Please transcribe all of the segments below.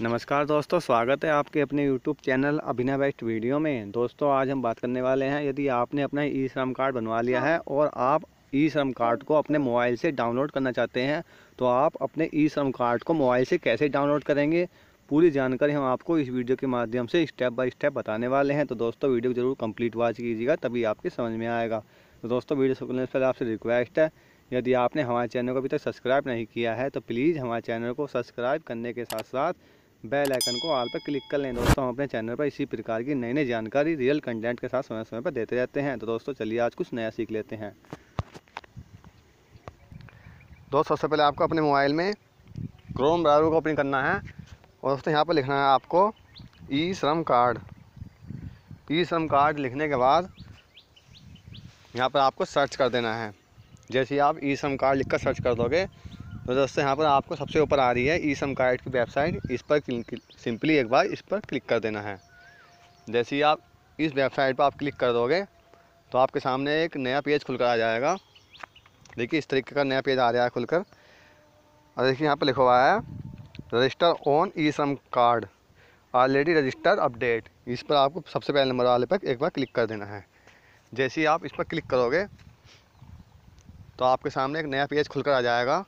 नमस्कार दोस्तों स्वागत है आपके अपने YouTube channel Abhinav best video में दोस्तों आज हम बात करने वाले हैं यदि आपने अपना ई श्रम कार्ड बनवा लिया है हाँ। और आप ई श्रम कार्ड को अपने मोबाइल से डाउनलोड करना चाहते हैं तो आप अपने ई श्रम कार्ड को मोबाइल से कैसे डाउनलोड करेंगे पूरी जानकारी हम आपको इस वीडियो के माध्यम से स्टेप बाई स्टेप बताने वाले हैं तो दोस्तों वीडियो जरूर कम्प्लीट वॉच कीजिएगा तभी आपके समझ में आएगा तो दोस्तों वीडियो से करने से पहले आपसे रिक्वेस्ट है यदि आपने हमारे चैनल को अभी तक सब्सक्राइब नहीं किया है तो प्लीज़ हमारे चैनल को सब्सक्राइब करने के साथ साथ बेल आइकन को ऑल पर क्लिक कर लें दोस्तों हम अपने चैनल पर इसी प्रकार की नई नई जानकारी रियल कंटेंट के साथ समय समय पर देते रहते हैं तो दोस्तों चलिए आज कुछ नया सीख लेते हैं दोस्तों सबसे पहले आपको अपने मोबाइल में क्रोम ब्राउज़र को ओपन करना है और दोस्तों यहाँ पर लिखना है आपको ई श्रम कार्ड ई श्रम कार्ड लिखने के बाद यहाँ पर आपको सर्च कर देना है जैसे आप ई श्रम कार्ड लिख कर सर्च कर दोगे तो दोस्तों यहाँ पर आपको सबसे ऊपर आ रही है ई सम गाइड की वेबसाइट इस पर सिंपली एक बार इस पर क्लिक कर देना है जैसे ही आप इस वेबसाइट पर आप क्लिक कर दोगे तो आपके सामने एक नया पेज खुलकर आ जाएगा देखिए इस तरीके का नया पेज आ रहा है खुलकर और देखिए यहाँ पर लिखा हुआ है रजिस्टर ऑन ई सम कार्ड ऑलरेडी रजिस्टर अपडेट इस पर आपको सबसे पहले नंबर वाले पर एक बार क्लिक कर देना है जैसे ही आप इस पर क्लिक करोगे तो आपके सामने एक नया पेज खुलकर आ जाएगा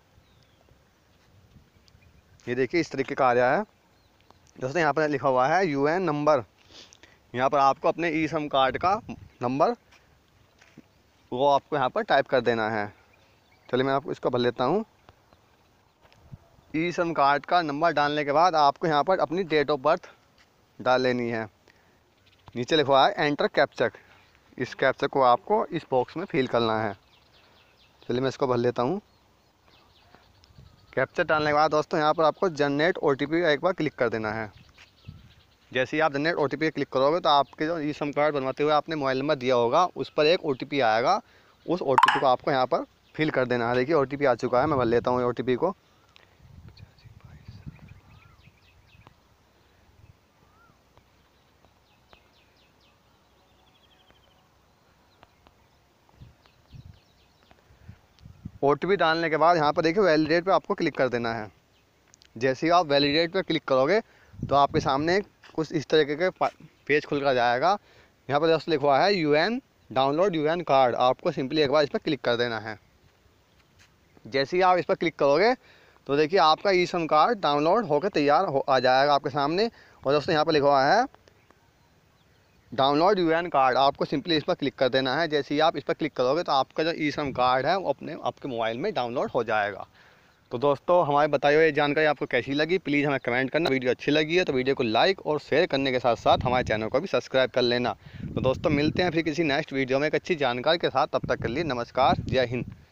ये देखिए इस तरीके का आ रहा है दोस्तों यहाँ पर लिखा हुआ है एन नंबर यहाँ पर आपको अपने ई सम कार्ड का नंबर वो आपको यहाँ पर टाइप कर देना है चलिए मैं आपको इसको भर लेता हूँ ई सम कार्ड का नंबर डालने के बाद आपको यहाँ पर अपनी डेट ऑफ बर्थ डाल लेनी है नीचे लिखा हुआ है एंटर कैप्चक इस कैप्चक को आपको इस बॉक्स में फिल करना है चलिए मैं इसको भर लेता हूँ कैप्चर डालने के बाद दोस्तों यहाँ पर आपको जनरेट ओ टी एक बार क्लिक कर देना है जैसे ही आप जनरेट ओ टी क्लिक करोगे तो आपके जो ई सम कार्ड बनवाते हुए आपने मोबाइल नंबर दिया होगा उस पर एक ओ आएगा उस ओ को आपको यहाँ पर फिल कर देना है देखिए ओ आ चुका है मैं भर लेता हूँ ओ को ओ टी डालने के बाद यहाँ पर देखिए वैलिडेट पर आपको क्लिक कर देना है जैसे ही आप वैलिडेट पर क्लिक करोगे तो आपके सामने कुछ इस तरीके के पेज खुल कर जाएगा यहाँ पर दोस्तों लिखवा है U N download U N card आपको सिंपली एक बार इस पर क्लिक कर देना है जैसे ही आप इस पर क्लिक करोगे तो देखिए आपका ई सम कार्ड डाउनलोड होकर तैयार हो आ जाएगा आपके सामने और दोस्तों यहाँ पर लिखवा है डाउनलोड यू कार्ड आपको सिंपली इस पर क्लिक कर देना है जैसे ही आप इस पर क्लिक करोगे तो आपका जो ई श्रम कार्ड है वो अपने आपके मोबाइल में डाउनलोड हो जाएगा तो दोस्तों हमारे बताई हुई जानकारी आपको कैसी लगी प्लीज़ हमें कमेंट करना वीडियो अच्छी लगी है तो वीडियो को लाइक और शेयर करने के साथ साथ हमारे चैनल को भी सब्सक्राइब कर लेना तो दोस्तों मिलते हैं फिर किसी नेक्स्ट वीडियो में एक अच्छी जानकारी के साथ तब तक के लिए नमस्कार जय हिंद